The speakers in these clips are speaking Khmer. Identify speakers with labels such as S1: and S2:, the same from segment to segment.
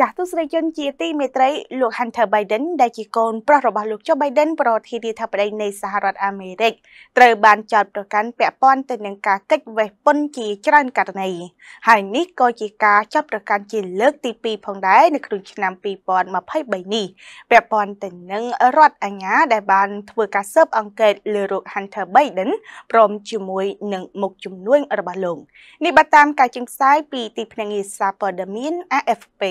S1: ចាស់ទស្សនិកជនជាទីមេត្រីលោក Hunter Biden ដែលជាកូនប្រុសរបស់លោក Joe Biden ប្រធានាធិបតីនៃសហរដ្ឋអាមេរិកត្រូវបានចោទប្រកាន់ពាក់ព័ន្ធទៅនឹងការកិច្ចវេះពន្ធជាច្រើនករណីហើយនេះក៏ជាការចោទប្រកាន់ជាលើកទី2ផងដែរនៅក្នុងឆ្នាំ2023នេះពាក់ព័ន្ធទៅនឹងរដ្ឋអាជ្ញាដែលបានធ្វើការស៊ើបអង្កេតលើលោក Hunter Biden ព្រមជាមួយនឹងមុខជំនួយរបស់លោកនេះបើតាមការចេញផ្សាយពីទីភ្នាក់ងារសារព័ត៌មាន AFP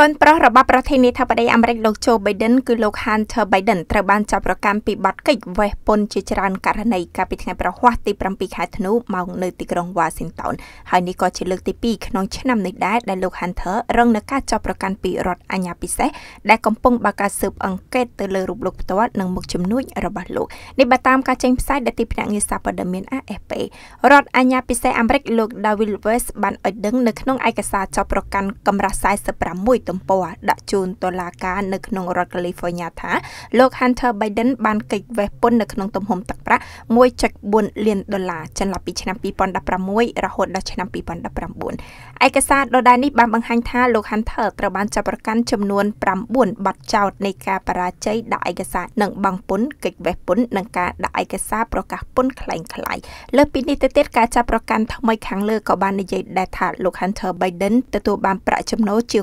S2: កូនប្រុសរបស់ប្រធានាធិបតីអាមេរិកលោក Joe Biden គឺលោក Hunter Biden ត្រូវបានចាប់ប្រកាន់ពីបទកិច្ចវេះពន្ធជាច្រើនករណីកាលពីថ្ងៃប្រហ័សទី7ខែធ្នូមកនៅទីក្រុង Washington ហើយនេះក៏ជាលើកទី2ក្នុងឆ្នាំនេះដែរដែលលោក Hunter រងនឹងការចាប់ប្រកាន់ពីរដ្ឋអាជ្ញាពិសេសដែលកំពុងបើកការស៊ើបអង្កេតទៅលើរូបលោកផ្ទាល់និងមុខជំនួយរបស់លោកនេះបើតាមការចេញផ្សាយដែលទីភ្នាក់ងារសារព័ត៌មាន AFP រដ្ឋអាជ្ញាពិសេសអាមេរិកលោក David West បានឲ្យដឹងនៅក្នុងឯកសារចាប់ប្រកាន់កម្រាស់46ទំព័រដាក់ជូនតុលាការនៅក្នុងរដ្ឋ California ថាលោក Hunter Biden បានកិច្ចវេះពន្ធនៅក្នុងទំហំទឹកប្រាក់1.4លានដុល្លារចន្លោះពីឆ្នាំ2016រហូតដល់ឆ្នាំ2019ឯកសារដដែលនេះបានបង្ហាញថាលោក Hunter ត្រូវបានចាប់ប្រកាន់ចំនួន9បាត់ចោតនៃការបរាជ័យដាក់ឯកសារនិងបង់ពន្ធកិច្ចវេះពន្ធនិងការដាក់ឯកសារប្រកាសពន្ធខ្លែងខ្លាយលើពីនេះទៅទៀតការចាប់ប្រកាន់ថ្មីខាងលើក៏បាននិយាយដែរថាលោក Hunter Biden ទទួលបានប្រាក់ចំណូលជា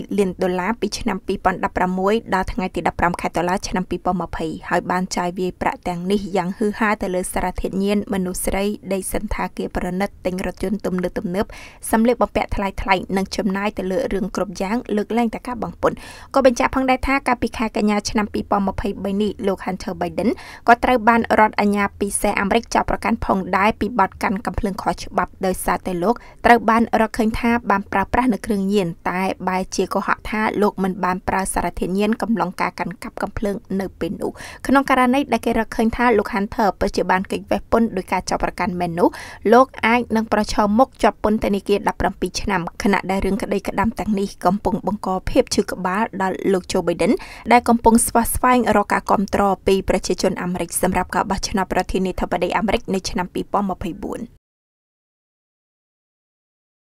S2: ង1លានដុល្លារពីឆ្នាំ2016ដល់ថ្ងៃទី15ខែតុលាឆ្នាំ2020ហើយបានចាយវាយប្រាក់ទាំងនេះយ៉ាងហឺហាទៅលើសារធាតុញៀនមនុស្សស្រីដីសន្តាគារប្រណិតទិញរថយន្តទំនើបទំនើបសម្លៀកបំពាក់ថ្លៃថ្លៃនិងចំណាយទៅលើរឿងគ្រប់យ៉ាងលើកលែងតែការបងពុនក៏បញ្ជាក់ផងដែរថាកាលពីខែកញ្ញាឆ្នាំ2023នេះលោក Hunter Biden ក៏ត្រូវបានរដ្ឋអាជ្ញាពិសេសអាមេរិកចាប់ប្រកាន់ផងដែរពីបទកាន់កំភ្លើងខុសច្បាប់ដោយសារតែលោកត្រូវបានរកឃើញថាបានប្រើប្រាស់នៅគ្រឿងញៀនតែបែរជាកុហកថាលោកមិនបានប្រើសារធាតុញៀនកំឡុងការកាន់កាប់កំភ្លើងនៅពេលនោះក្នុងករណីដែលគេរកឃើញថាលោក Hunter ពិតជាបានគេចវេះពន្ធដោយការចាប់ប្រកាន់មែននោះលោកអាចនឹងប្រឈមមុខជាប់ពន្ធនាគារ17ឆ្នាំខណៈដែលរឿងក្តីក្តាំទាំងនេះកំពុងបង្កភាពឈឺក្បាលដល់លោក Joe Biden ដែលកំពុងស្វាស្វែងរកការគ្រប់គ្រងពីប្រជាជនអាមេរិកសម្រាប់ការបោះឆ្នោតប្រធានាធិបតីអាមេរិកនៅឆ្នាំ2024